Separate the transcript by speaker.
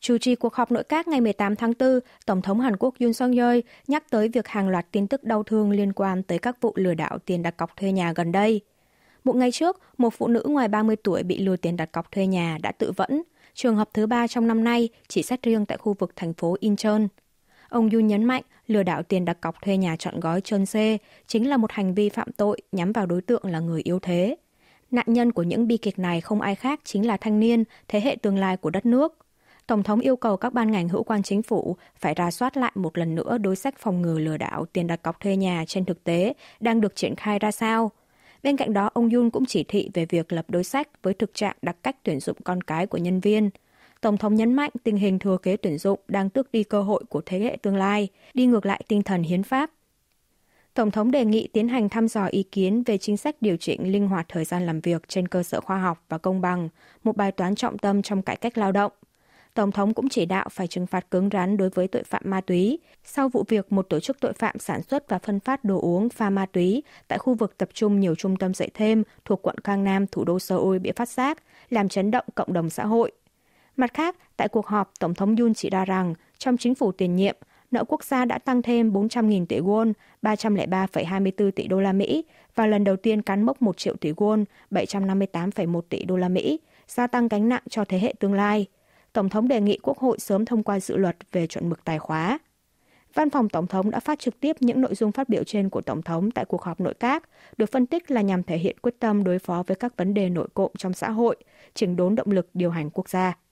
Speaker 1: Chủ trì cuộc họp nội các ngày 18 tháng 4, Tổng thống Hàn Quốc Yoon suk yeol nhắc tới việc hàng loạt tin tức đau thương liên quan tới các vụ lừa đảo tiền đặt cọc thuê nhà gần đây. Một ngày trước, một phụ nữ ngoài 30 tuổi bị lừa tiền đặt cọc thuê nhà đã tự vẫn, trường hợp thứ ba trong năm nay chỉ xét riêng tại khu vực thành phố Incheon. Ông Yoon nhấn mạnh lừa đảo tiền đặt cọc thuê nhà chọn gói trơn xê chính là một hành vi phạm tội nhắm vào đối tượng là người yếu thế. Nạn nhân của những bi kịch này không ai khác chính là thanh niên, thế hệ tương lai của đất nước – Tổng thống yêu cầu các ban ngành hữu quan chính phủ phải ra soát lại một lần nữa đối sách phòng ngừa lừa đảo tiền đặt cọc thuê nhà trên thực tế đang được triển khai ra sao. Bên cạnh đó, ông Yun cũng chỉ thị về việc lập đối sách với thực trạng đặc cách tuyển dụng con cái của nhân viên. Tổng thống nhấn mạnh tình hình thừa kế tuyển dụng đang tước đi cơ hội của thế hệ tương lai, đi ngược lại tinh thần hiến pháp. Tổng thống đề nghị tiến hành thăm dò ý kiến về chính sách điều chỉnh linh hoạt thời gian làm việc trên cơ sở khoa học và công bằng, một bài toán trọng tâm trong cải cách lao động. Tổng thống cũng chỉ đạo phải trừng phạt cứng rắn đối với tội phạm ma túy. Sau vụ việc một tổ chức tội phạm sản xuất và phân phát đồ uống pha ma túy tại khu vực tập trung nhiều trung tâm dạy thêm thuộc quận Cang Nam, thủ đô Seoul bị phát giác, làm chấn động cộng đồng xã hội. Mặt khác, tại cuộc họp, Tổng thống Yun chỉ ra rằng trong chính phủ tiền nhiệm, nợ quốc gia đã tăng thêm 400.000 tỷ won, 303,24 tỷ đô la Mỹ và lần đầu tiên cán mốc 1 triệu tỷ won, 758,1 tỷ đô la Mỹ, gia tăng gánh nặng cho thế hệ tương lai. Tổng thống đề nghị Quốc hội sớm thông qua dự luật về chuẩn mực tài khóa. Văn phòng Tổng thống đã phát trực tiếp những nội dung phát biểu trên của Tổng thống tại cuộc họp nội các, được phân tích là nhằm thể hiện quyết tâm đối phó với các vấn đề nội cộm trong xã hội, chỉnh đốn động lực điều hành quốc gia.